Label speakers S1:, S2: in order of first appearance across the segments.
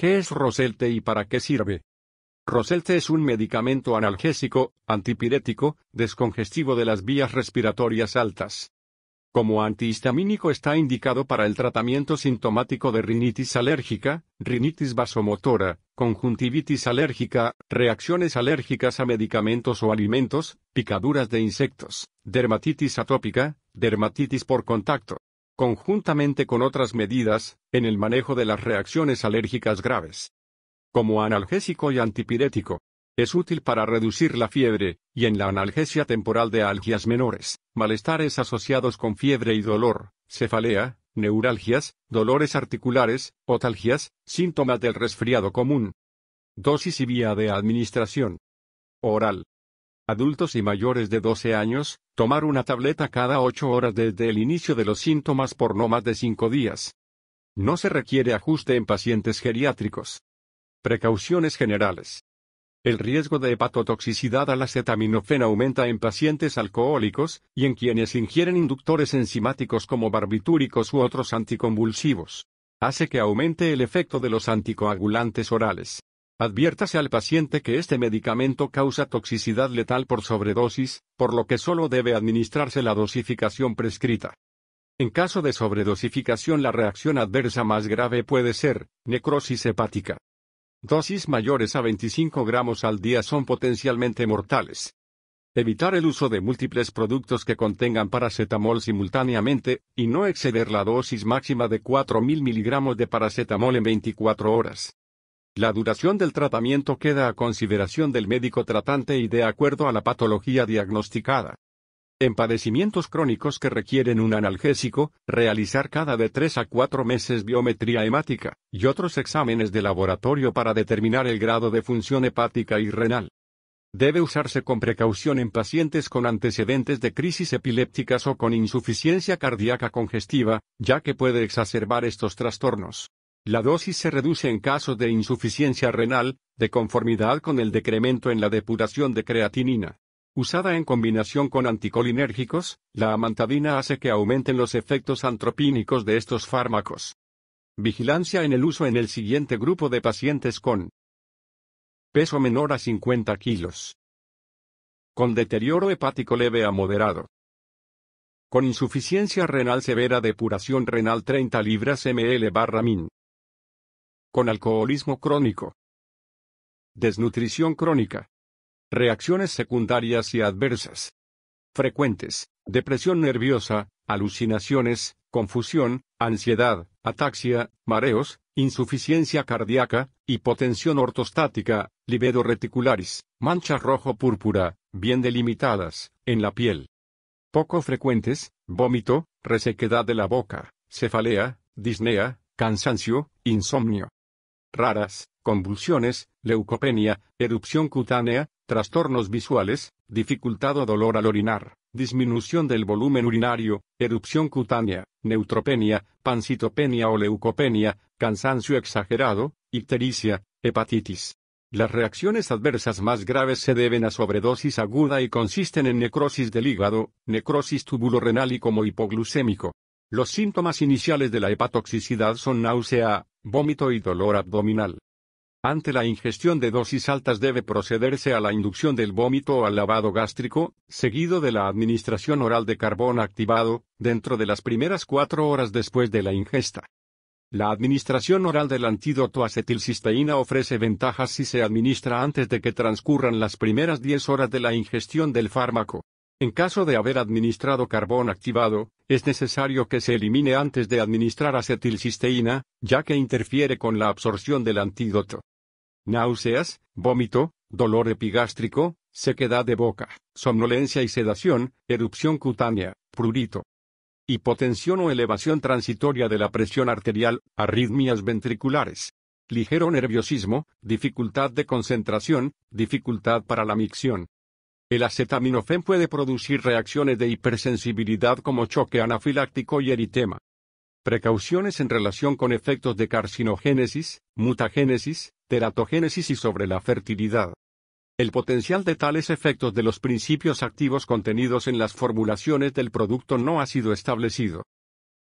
S1: ¿Qué es Roselte y para qué sirve? Roselte es un medicamento analgésico, antipirético, descongestivo de las vías respiratorias altas. Como antihistamínico está indicado para el tratamiento sintomático de rinitis alérgica, rinitis vasomotora, conjuntivitis alérgica, reacciones alérgicas a medicamentos o alimentos, picaduras de insectos, dermatitis atópica, dermatitis por contacto, conjuntamente con otras medidas, en el manejo de las reacciones alérgicas graves. Como analgésico y antipirético, es útil para reducir la fiebre, y en la analgesia temporal de algias menores, malestares asociados con fiebre y dolor, cefalea, neuralgias, dolores articulares, otalgias, síntomas del resfriado común. Dosis y vía de administración. Oral. Adultos y mayores de 12 años, Tomar una tableta cada 8 horas desde el inicio de los síntomas por no más de 5 días. No se requiere ajuste en pacientes geriátricos. Precauciones generales. El riesgo de hepatotoxicidad al acetaminofén aumenta en pacientes alcohólicos y en quienes ingieren inductores enzimáticos como barbitúricos u otros anticonvulsivos. Hace que aumente el efecto de los anticoagulantes orales. Adviértase al paciente que este medicamento causa toxicidad letal por sobredosis, por lo que solo debe administrarse la dosificación prescrita. En caso de sobredosificación la reacción adversa más grave puede ser, necrosis hepática. Dosis mayores a 25 gramos al día son potencialmente mortales. Evitar el uso de múltiples productos que contengan paracetamol simultáneamente, y no exceder la dosis máxima de 4.000 miligramos de paracetamol en 24 horas. La duración del tratamiento queda a consideración del médico tratante y de acuerdo a la patología diagnosticada. En padecimientos crónicos que requieren un analgésico, realizar cada de 3 a cuatro meses biometría hemática y otros exámenes de laboratorio para determinar el grado de función hepática y renal. Debe usarse con precaución en pacientes con antecedentes de crisis epilépticas o con insuficiencia cardíaca congestiva, ya que puede exacerbar estos trastornos. La dosis se reduce en casos de insuficiencia renal, de conformidad con el decremento en la depuración de creatinina. Usada en combinación con anticolinérgicos, la amantadina hace que aumenten los efectos antropínicos de estos fármacos. Vigilancia en el uso en el siguiente grupo de pacientes con peso menor a 50 kilos, con deterioro hepático leve a moderado, con insuficiencia renal severa depuración renal 30 libras ml barra min con alcoholismo crónico, desnutrición crónica, reacciones secundarias y adversas, frecuentes, depresión nerviosa, alucinaciones, confusión, ansiedad, ataxia, mareos, insuficiencia cardíaca, hipotensión ortostática, libido reticularis, manchas rojo-púrpura, bien delimitadas, en la piel. Poco frecuentes, vómito, resequedad de la boca, cefalea, disnea, cansancio, insomnio raras, convulsiones, leucopenia, erupción cutánea, trastornos visuales, dificultad o dolor al orinar, disminución del volumen urinario, erupción cutánea, neutropenia, pancitopenia o leucopenia, cansancio exagerado, ictericia, hepatitis. Las reacciones adversas más graves se deben a sobredosis aguda y consisten en necrosis del hígado, necrosis renal y como hipoglucémico. Los síntomas iniciales de la hepatotoxicidad son náusea, vómito y dolor abdominal. Ante la ingestión de dosis altas debe procederse a la inducción del vómito o al lavado gástrico, seguido de la administración oral de carbón activado, dentro de las primeras cuatro horas después de la ingesta. La administración oral del antídoto acetilcisteína ofrece ventajas si se administra antes de que transcurran las primeras 10 horas de la ingestión del fármaco. En caso de haber administrado carbón activado, es necesario que se elimine antes de administrar acetilcisteína, ya que interfiere con la absorción del antídoto. Náuseas, vómito, dolor epigástrico, sequedad de boca, somnolencia y sedación, erupción cutánea, prurito. Hipotensión o elevación transitoria de la presión arterial, arritmias ventriculares. Ligero nerviosismo, dificultad de concentración, dificultad para la micción. El acetaminofén puede producir reacciones de hipersensibilidad como choque anafiláctico y eritema. Precauciones en relación con efectos de carcinogénesis, mutagénesis, teratogénesis y sobre la fertilidad. El potencial de tales efectos de los principios activos contenidos en las formulaciones del producto no ha sido establecido.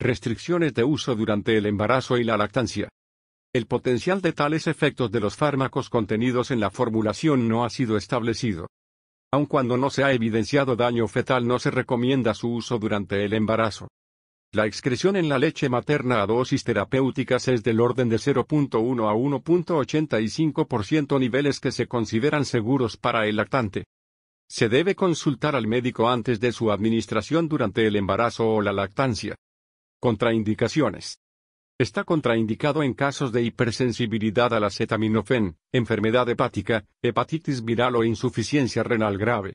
S1: Restricciones de uso durante el embarazo y la lactancia. El potencial de tales efectos de los fármacos contenidos en la formulación no ha sido establecido. Aun cuando no se ha evidenciado daño fetal no se recomienda su uso durante el embarazo. La excreción en la leche materna a dosis terapéuticas es del orden de 0.1 a 1.85% niveles que se consideran seguros para el lactante. Se debe consultar al médico antes de su administración durante el embarazo o la lactancia. Contraindicaciones. Está contraindicado en casos de hipersensibilidad a la cetaminofen, enfermedad hepática, hepatitis viral o insuficiencia renal grave.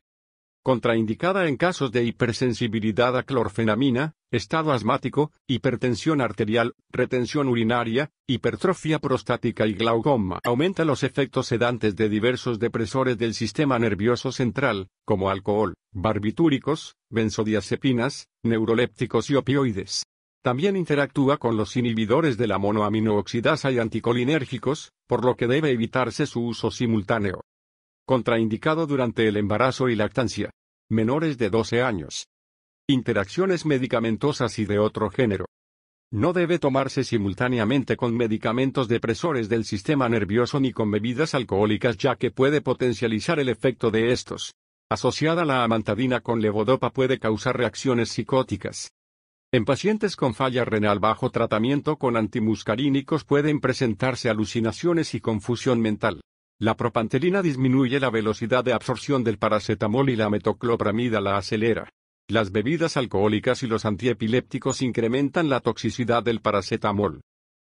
S1: Contraindicada en casos de hipersensibilidad a clorfenamina, estado asmático, hipertensión arterial, retención urinaria, hipertrofia prostática y glaucoma. Aumenta los efectos sedantes de diversos depresores del sistema nervioso central, como alcohol, barbitúricos, benzodiazepinas, neurolépticos y opioides. También interactúa con los inhibidores de la monoaminooxidasa y anticolinérgicos, por lo que debe evitarse su uso simultáneo. Contraindicado durante el embarazo y lactancia. Menores de 12 años. Interacciones medicamentosas y de otro género. No debe tomarse simultáneamente con medicamentos depresores del sistema nervioso ni con bebidas alcohólicas ya que puede potencializar el efecto de estos. Asociada la amantadina con levodopa puede causar reacciones psicóticas. En pacientes con falla renal bajo tratamiento con antimuscarínicos pueden presentarse alucinaciones y confusión mental. La propantelina disminuye la velocidad de absorción del paracetamol y la metoclopramida la acelera. Las bebidas alcohólicas y los antiepilépticos incrementan la toxicidad del paracetamol.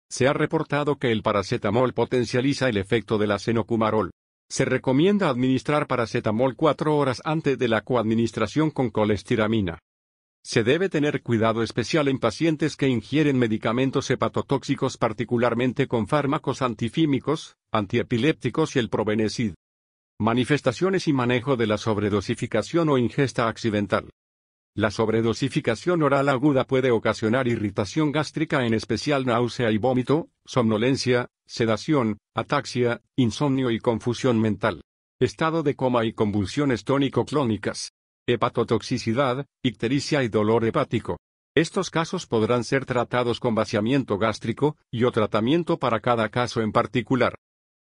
S1: Se ha reportado que el paracetamol potencializa el efecto de la Se recomienda administrar paracetamol cuatro horas antes de la coadministración con colestiramina. Se debe tener cuidado especial en pacientes que ingieren medicamentos hepatotóxicos particularmente con fármacos antifímicos, antiepilépticos y el provenecid. Manifestaciones y manejo de la sobredosificación o ingesta accidental. La sobredosificación oral aguda puede ocasionar irritación gástrica en especial náusea y vómito, somnolencia, sedación, ataxia, insomnio y confusión mental. Estado de coma y convulsiones tónico-clónicas hepatotoxicidad, ictericia y dolor hepático. Estos casos podrán ser tratados con vaciamiento gástrico, y o tratamiento para cada caso en particular.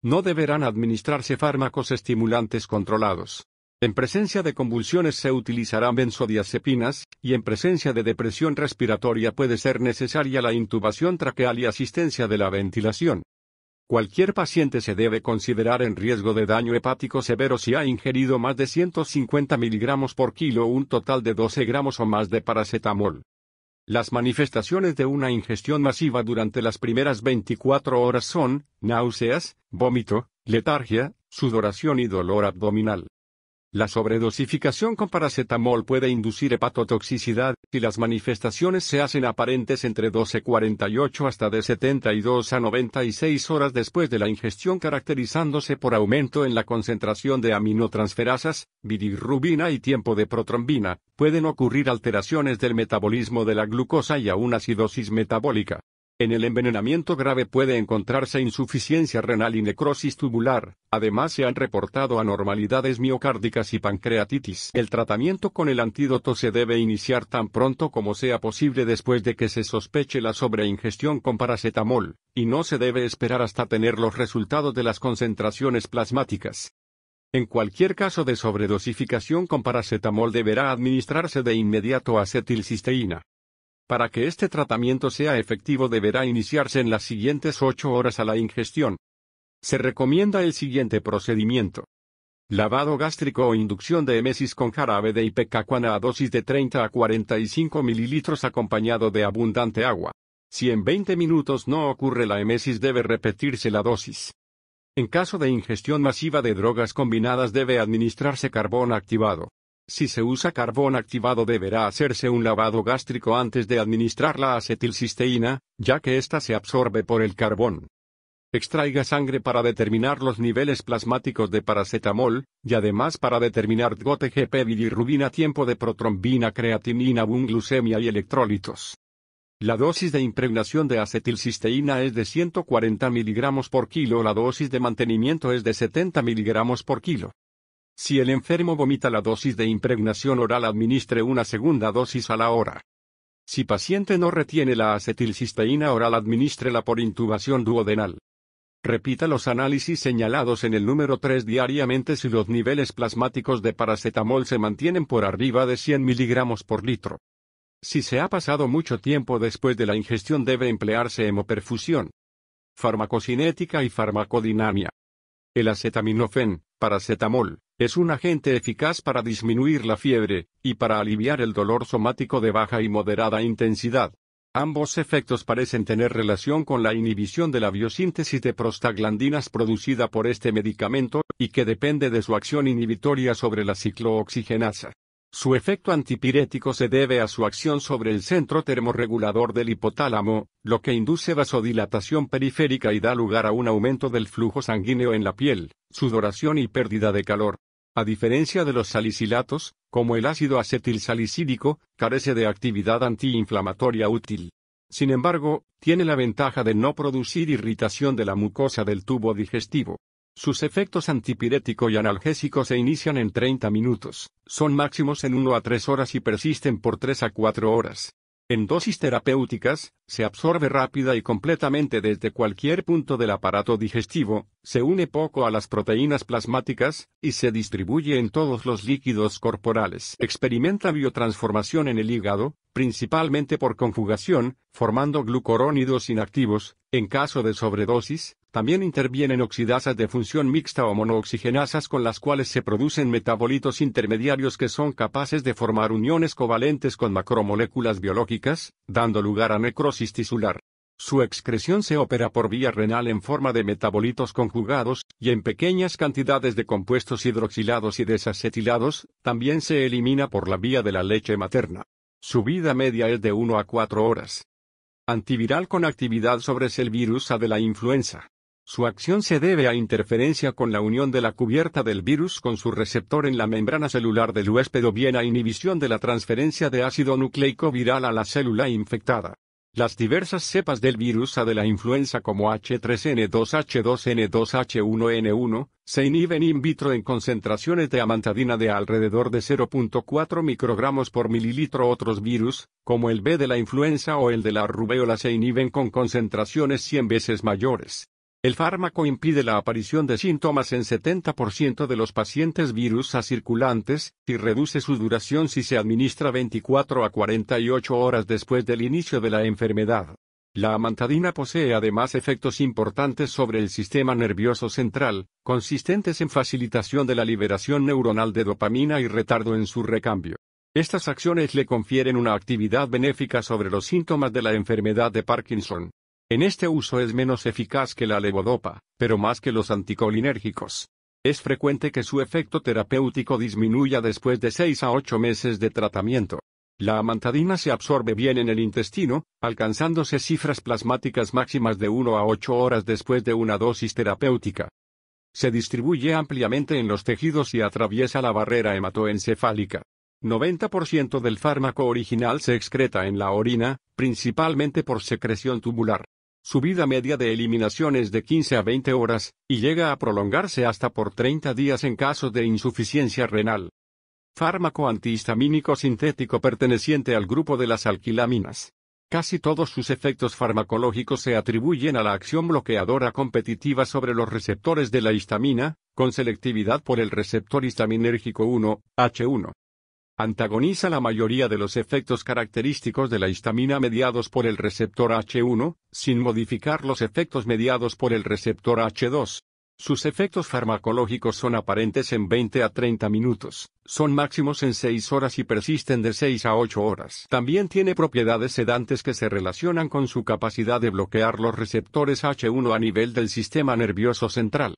S1: No deberán administrarse fármacos estimulantes controlados. En presencia de convulsiones se utilizarán benzodiazepinas, y en presencia de depresión respiratoria puede ser necesaria la intubación traqueal y asistencia de la ventilación. Cualquier paciente se debe considerar en riesgo de daño hepático severo si ha ingerido más de 150 miligramos por kilo o un total de 12 gramos o más de paracetamol. Las manifestaciones de una ingestión masiva durante las primeras 24 horas son náuseas, vómito, letargia, sudoración y dolor abdominal. La sobredosificación con paracetamol puede inducir hepatotoxicidad, y las manifestaciones se hacen aparentes entre 12-48 hasta de 72 a 96 horas después de la ingestión caracterizándose por aumento en la concentración de aminotransferasas, bilirrubina y tiempo de protrombina, pueden ocurrir alteraciones del metabolismo de la glucosa y aún acidosis metabólica. En el envenenamiento grave puede encontrarse insuficiencia renal y necrosis tubular, además se han reportado anormalidades miocárdicas y pancreatitis. El tratamiento con el antídoto se debe iniciar tan pronto como sea posible después de que se sospeche la sobreingestión con paracetamol, y no se debe esperar hasta tener los resultados de las concentraciones plasmáticas. En cualquier caso de sobredosificación con paracetamol deberá administrarse de inmediato acetilcisteína. Para que este tratamiento sea efectivo deberá iniciarse en las siguientes 8 horas a la ingestión. Se recomienda el siguiente procedimiento. Lavado gástrico o inducción de emesis con jarabe de ipecacuana a dosis de 30 a 45 mililitros acompañado de abundante agua. Si en 20 minutos no ocurre la emesis debe repetirse la dosis. En caso de ingestión masiva de drogas combinadas debe administrarse carbón activado. Si se usa carbón activado deberá hacerse un lavado gástrico antes de administrar la acetilcisteína, ya que ésta se absorbe por el carbón. Extraiga sangre para determinar los niveles plasmáticos de paracetamol, y además para determinar gote GP bilirrubina tiempo de protrombina creatinina glucemia y electrolitos. La dosis de impregnación de acetilcisteína es de 140 miligramos por kilo, la dosis de mantenimiento es de 70 miligramos por kilo. Si el enfermo vomita la dosis de impregnación oral, administre una segunda dosis a la hora. Si paciente no retiene la acetilcisteína oral, administrela por intubación duodenal. Repita los análisis señalados en el número 3 diariamente si los niveles plasmáticos de paracetamol se mantienen por arriba de 100 miligramos por litro. Si se ha pasado mucho tiempo después de la ingestión debe emplearse hemoperfusión. Farmacocinética y farmacodinamia. El acetaminofén, paracetamol, es un agente eficaz para disminuir la fiebre, y para aliviar el dolor somático de baja y moderada intensidad. Ambos efectos parecen tener relación con la inhibición de la biosíntesis de prostaglandinas producida por este medicamento, y que depende de su acción inhibitoria sobre la ciclooxigenasa. Su efecto antipirético se debe a su acción sobre el centro termorregulador del hipotálamo, lo que induce vasodilatación periférica y da lugar a un aumento del flujo sanguíneo en la piel, sudoración y pérdida de calor. A diferencia de los salicilatos, como el ácido acetilsalicílico, carece de actividad antiinflamatoria útil. Sin embargo, tiene la ventaja de no producir irritación de la mucosa del tubo digestivo. Sus efectos antipirético y analgésico se inician en 30 minutos, son máximos en 1 a 3 horas y persisten por 3 a 4 horas. En dosis terapéuticas, se absorbe rápida y completamente desde cualquier punto del aparato digestivo, se une poco a las proteínas plasmáticas, y se distribuye en todos los líquidos corporales. Experimenta biotransformación en el hígado, principalmente por conjugación, formando glucorónidos inactivos, en caso de sobredosis, también intervienen oxidasas de función mixta o monooxigenasas con las cuales se producen metabolitos intermediarios que son capaces de formar uniones covalentes con macromoléculas biológicas, dando lugar a necrosis tisular. Su excreción se opera por vía renal en forma de metabolitos conjugados, y en pequeñas cantidades de compuestos hidroxilados y desacetilados, también se elimina por la vía de la leche materna. Su vida media es de 1 a 4 horas. Antiviral con actividad sobre el virus A de la influenza. Su acción se debe a interferencia con la unión de la cubierta del virus con su receptor en la membrana celular del huésped o bien a inhibición de la transferencia de ácido nucleico viral a la célula infectada. Las diversas cepas del virus A de la influenza como H3N2, H2N2, H1N1, se inhiben in vitro en concentraciones de amantadina de alrededor de 0.4 microgramos por mililitro. Otros virus, como el B de la influenza o el de la rubéola, se inhiben con concentraciones 100 veces mayores. El fármaco impide la aparición de síntomas en 70% de los pacientes virus a circulantes, y reduce su duración si se administra 24 a 48 horas después del inicio de la enfermedad. La amantadina posee además efectos importantes sobre el sistema nervioso central, consistentes en facilitación de la liberación neuronal de dopamina y retardo en su recambio. Estas acciones le confieren una actividad benéfica sobre los síntomas de la enfermedad de Parkinson. En este uso es menos eficaz que la levodopa, pero más que los anticolinérgicos. Es frecuente que su efecto terapéutico disminuya después de 6 a 8 meses de tratamiento. La amantadina se absorbe bien en el intestino, alcanzándose cifras plasmáticas máximas de 1 a 8 horas después de una dosis terapéutica. Se distribuye ampliamente en los tejidos y atraviesa la barrera hematoencefálica. 90% del fármaco original se excreta en la orina, principalmente por secreción tubular. Su vida media de eliminación es de 15 a 20 horas, y llega a prolongarse hasta por 30 días en caso de insuficiencia renal. Fármaco antihistamínico sintético perteneciente al grupo de las alquilaminas. Casi todos sus efectos farmacológicos se atribuyen a la acción bloqueadora competitiva sobre los receptores de la histamina, con selectividad por el receptor histaminérgico 1, H1. Antagoniza la mayoría de los efectos característicos de la histamina mediados por el receptor H1, sin modificar los efectos mediados por el receptor H2. Sus efectos farmacológicos son aparentes en 20 a 30 minutos, son máximos en 6 horas y persisten de 6 a 8 horas. También tiene propiedades sedantes que se relacionan con su capacidad de bloquear los receptores H1 a nivel del sistema nervioso central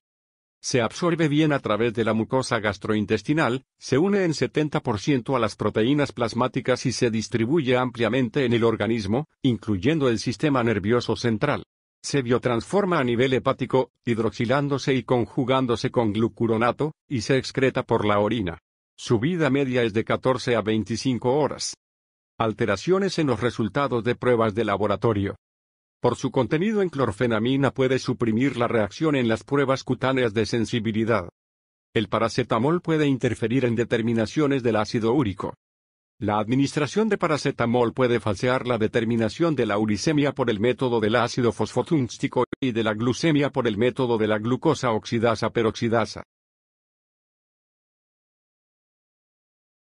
S1: se absorbe bien a través de la mucosa gastrointestinal, se une en 70% a las proteínas plasmáticas y se distribuye ampliamente en el organismo, incluyendo el sistema nervioso central se biotransforma a nivel hepático, hidroxilándose y conjugándose con glucuronato, y se excreta por la orina. Su vida media es de 14 a 25 horas. Alteraciones en los resultados de pruebas de laboratorio. Por su contenido en clorfenamina puede suprimir la reacción en las pruebas cutáneas de sensibilidad. El paracetamol puede interferir en determinaciones del ácido úrico. La administración de paracetamol puede falsear la determinación de la uricemia por el método del ácido fosfotúnstico y de la glucemia por el método de la glucosa oxidasa peroxidasa.